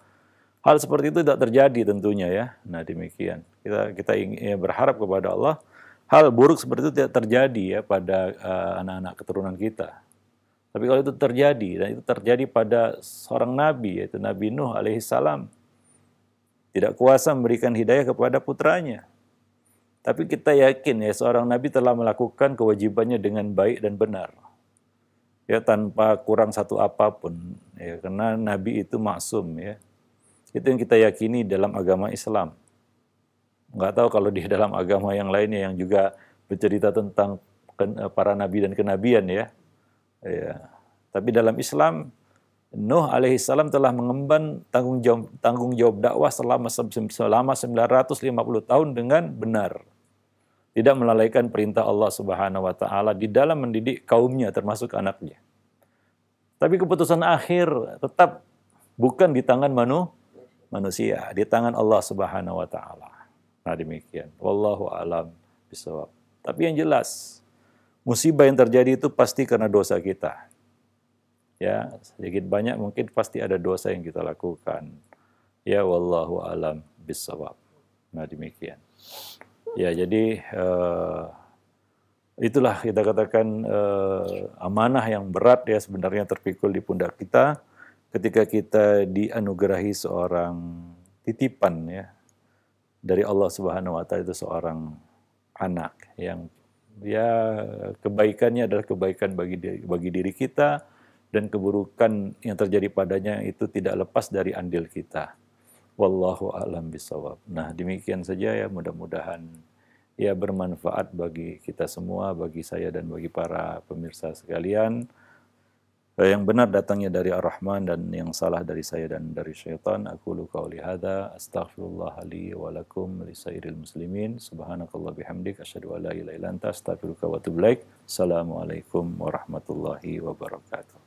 hal seperti itu tidak terjadi tentunya ya. Nah, demikian. Kita kita ingin, ya, berharap kepada Allah hal buruk seperti itu tidak terjadi ya pada eh, anak-anak uh, keturunan kita. Tapi kalau itu terjadi dan itu terjadi pada seorang nabi yaitu Nabi Nuh alaihissalam, tidak kuasa memberikan hidayah kepada putranya. Tapi kita yakin ya seorang nabi telah melakukan kewajibannya dengan baik dan benar ya tanpa kurang satu apapun ya karena nabi itu maksum ya itu yang kita yakini dalam agama Islam nggak tahu kalau di dalam agama yang lainnya yang juga bercerita tentang eh, para nabi dan kenabian ya ya tapi dalam Islam Nuh alaihissalam telah mengemban tanggung jawab, tanggung jawab dakwah selama selama 950 tahun dengan benar tidak melalaikan perintah Allah Subhanahu wa taala di dalam mendidik kaumnya termasuk anaknya. Tapi keputusan akhir tetap bukan di tangan manu, manusia, di tangan Allah Subhanahu wa taala. Nah, demikian. Wallahu alam bisawab. Tapi yang jelas musibah yang terjadi itu pasti karena dosa kita. Ya, sedikit banyak mungkin pasti ada dosa yang kita lakukan. Ya wallahu alam bisawab. Nah, demikian. Ya, jadi uh, itulah kita katakan uh, amanah yang berat ya sebenarnya terpikul di pundak kita ketika kita dianugerahi seorang titipan ya dari Allah Subhanahu wa taala itu seorang anak yang ya kebaikannya adalah kebaikan bagi diri, bagi diri kita dan keburukan yang terjadi padanya itu tidak lepas dari andil kita. Wallahu a'lam bisawab. Nah, demikian saja ya mudah-mudahan ya bermanfaat bagi kita semua, bagi saya dan bagi para pemirsa sekalian. Eh, yang benar datangnya dari Ar-Rahman dan yang salah dari saya dan dari syaitan. Aku luka qauli hadza astaghfirullah li wa li sairil muslimin. Subhanakallah bihamdik asyadu ala la ilaha astaghfirullah wa tublaik. Assalamualaikum warahmatullahi wabarakatuh.